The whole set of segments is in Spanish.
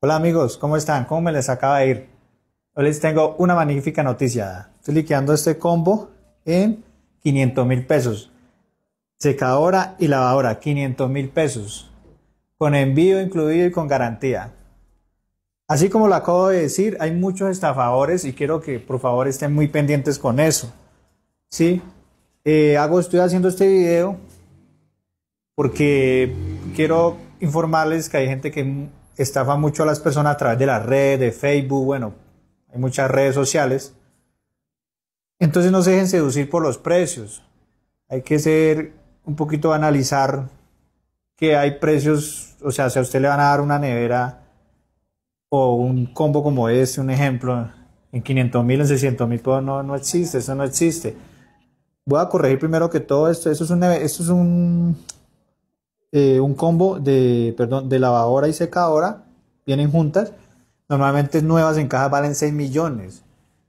Hola amigos, ¿cómo están? ¿Cómo me les acaba de ir? Hoy les tengo una magnífica noticia. Estoy liquidando este combo en 500 mil pesos. Secadora y lavadora, 500 mil pesos. Con envío incluido y con garantía. Así como lo acabo de decir, hay muchos estafadores y quiero que por favor estén muy pendientes con eso. ¿Sí? Eh, hago, estoy haciendo este video porque quiero informarles que hay gente que estafa mucho a las personas a través de la red, de Facebook, bueno, hay muchas redes sociales. Entonces no se dejen seducir por los precios. Hay que ser un poquito analizar que hay precios, o sea, si a usted le van a dar una nevera o un combo como este, un ejemplo, en 500 mil, en 600 mil, pues no, no existe, eso no existe. Voy a corregir primero que todo esto, eso es un, esto es un eh, un combo de, lavadora y secadora, vienen juntas. Normalmente nuevas en caja valen 6 millones,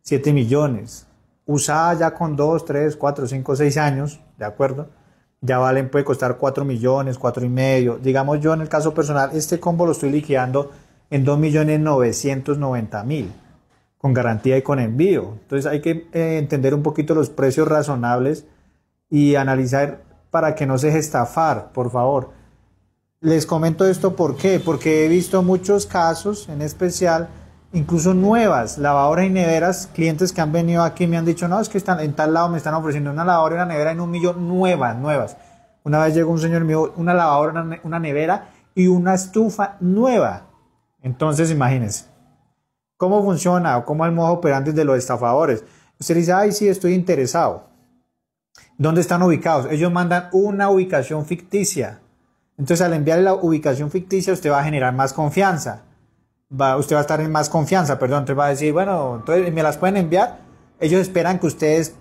7 millones. Usadas ya con 2, 3, 4, 5, 6 años, ¿de acuerdo? Ya valen, puede costar 4 millones, 4 y medio. Digamos yo en el caso personal, este combo lo estoy liquidando en 2 millones 990 mil con garantía y con envío. Entonces hay que eh, entender un poquito los precios razonables y analizar para que no se deje estafar, por favor. Les comento esto por qué, porque he visto muchos casos, en especial, incluso nuevas, lavadoras y neveras, clientes que han venido aquí me han dicho, no, es que están, en tal lado me están ofreciendo una lavadora y una nevera en un millón, nuevas, nuevas. Una vez llegó un señor mío, una lavadora, una, nevera y una estufa nueva. Entonces, imagínense, ¿cómo funciona o cómo el modo operante de los estafadores? Usted dice, ay, sí, estoy interesado dónde están ubicados. Ellos mandan una ubicación ficticia. Entonces al enviar la ubicación ficticia usted va a generar más confianza. Va, usted va a estar en más confianza, perdón. Entonces va a decir, bueno, entonces me las pueden enviar. Ellos esperan que ustedes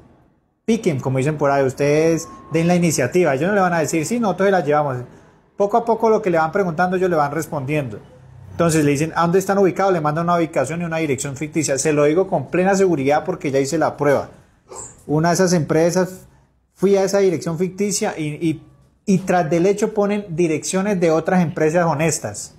piquen, como dicen por ahí, ustedes den la iniciativa. Ellos no le van a decir, sí, nosotros las llevamos. Poco a poco lo que le van preguntando ellos le van respondiendo. Entonces le dicen, ¿a dónde están ubicados? Le mandan una ubicación y una dirección ficticia. Se lo digo con plena seguridad porque ya hice la prueba. Una de esas empresas fui a esa dirección ficticia y, tras del hecho ponen direcciones de otras empresas honestas,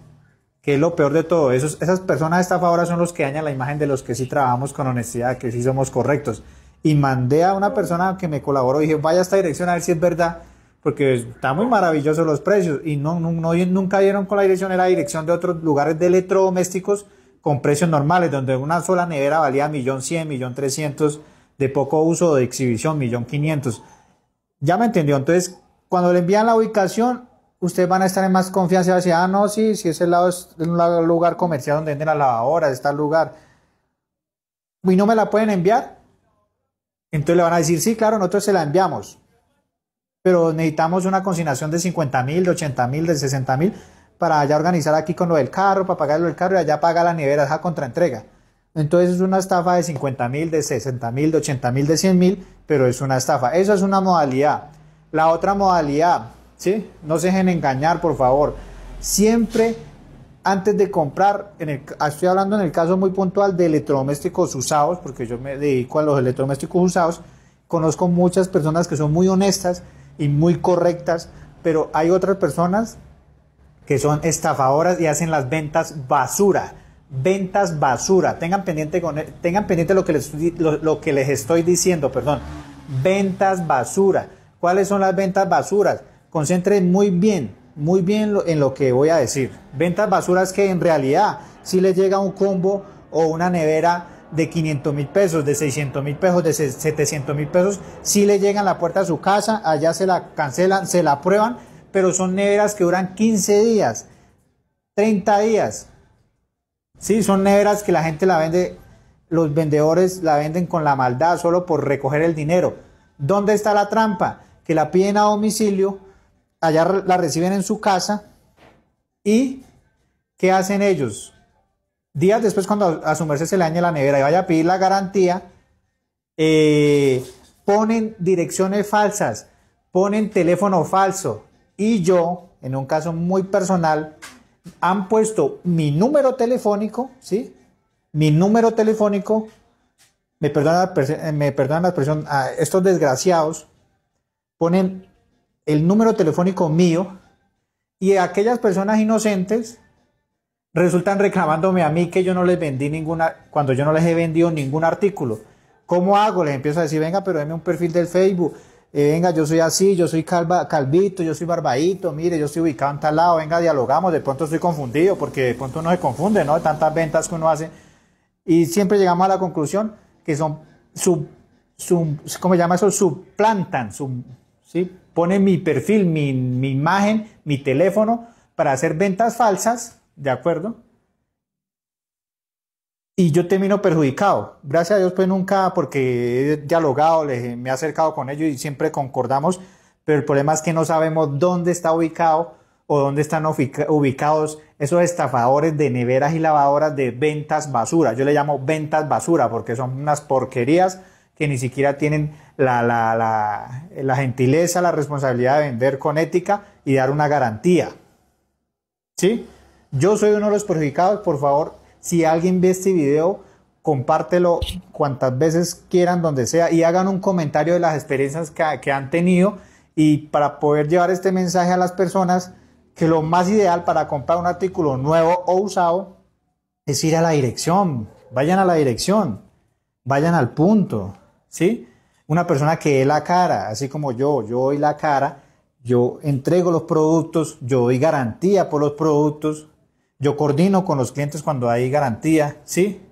que es lo peor de todo. Esos, esas personas esta son los que dañan la imagen de los que sí trabajamos con honestidad, que sí somos correctos. Y mandé a una persona que me colaboró y dije, vaya a esta dirección a ver si es verdad, porque está muy maravilloso los precios. Y no, nunca dieron con la dirección, era dirección de otros lugares de electrodomésticos con precios normales, donde una sola nevera valía millón cien, millón de poco uso de exhibición, millón ya me entendió. Entonces, cuando le envían la ubicación, ustedes van a estar en más confianza y van a decir, ah, no, sí, si ese lado es un lugar comercial donde venden la lavadora, está el lugar. Y no me la pueden enviar. Entonces le van a decir, sí, claro, nosotros se la enviamos. Pero necesitamos una consignación de 50 mil, de 80 mil, de 60 mil para allá organizar aquí con lo del carro, para pagar lo del carro y allá paga la nevera, contra contraentrega. Entonces es una estafa de 50 mil, de 60 mil, de 80 mil, de 100 mil, pero es una estafa. Esa es una modalidad. La otra modalidad, ¿sí? No se dejen engañar, por favor. Siempre antes de comprar, en estoy hablando en el caso muy puntual de electrodomésticos usados, porque yo me dedico a los electrodomésticos usados, conozco muchas personas que son muy honestas y muy correctas, pero hay otras personas que son estafadoras y hacen las ventas basura ventas basura. Tengan pendiente, con, e, tengan pendiente lo, que les, lo, que les estoy diciendo, perdón. Ventas basura. ¿Cuáles son las ventas basuras? Concentren muy bien, muy bien en lo que voy a decir. Ventas basuras que en realidad si les llega un combo o una nevera de 500 mil pesos, de 600 mil pesos, de 700 mil pesos, si le llegan a la puerta a su casa, allá se la cancelan, se la prueban, pero son neveras que duran 15 días, 30 días, Sí, son neveras que la gente la vende, los vendedores la venden con la maldad solo por recoger el dinero. ¿Dónde está la trampa? Que la piden a domicilio, allá la reciben en su casa y ¿qué hacen ellos? Días después cuando a su merced se le daña la nevera y vaya a pedir la garantía, eh, ponen direcciones falsas, ponen teléfono falso y yo, en un caso muy personal, han puesto mi número telefónico, ¿sí? Mi número telefónico, me perdonan, la eh, expresión, estos desgraciados ponen el número telefónico mío y aquellas personas inocentes resultan reclamándome a mí que yo no les vendí ninguna, cuando yo no les he vendido ningún artículo. ¿Cómo hago? Les empiezo a decir, venga, pero denme un perfil del Facebook, eh, venga, yo soy así, yo soy calvito, yo soy barbadito, mire, yo estoy ubicado en tal lado, venga, dialogamos, de pronto estoy confundido, porque de pronto uno se confunde, ¿no? De tantas ventas que uno hace. Y siempre llegamos a la conclusión que son, ¿cómo se llama eso? Suplantan, sub, ¿sí? Ponen mi perfil, mi imagen, mi teléfono para hacer ventas falsas, ¿de acuerdo? y yo termino perjudicado. Gracias a Dios, pues nunca, porque he dialogado, les, me he acercado con ellos y siempre concordamos, pero el problema es que no sabemos dónde está ubicado o dónde están ubicados esos estafadores de neveras y lavadoras de ventas basura. Yo le llamo ventas basura porque son unas porquerías que ni siquiera tienen la, la, la, la gentileza, la responsabilidad de vender con ética y dar una garantía. ¿Sí? Yo soy uno de los perjudicados, por favor, si alguien ve este video, compártelo cuantas veces quieran, donde sea, y hagan un comentario de las experiencias que, han tenido y para poder llevar este mensaje a las personas que lo más ideal para comprar un artículo nuevo o usado es ir a la dirección, vayan a la dirección, vayan al punto, ¿sí? Una persona que dé la cara, así como yo, yo doy la cara, yo entrego los productos, yo doy garantía por los productos, yo coordino con los clientes cuando hay garantía, ¿sí?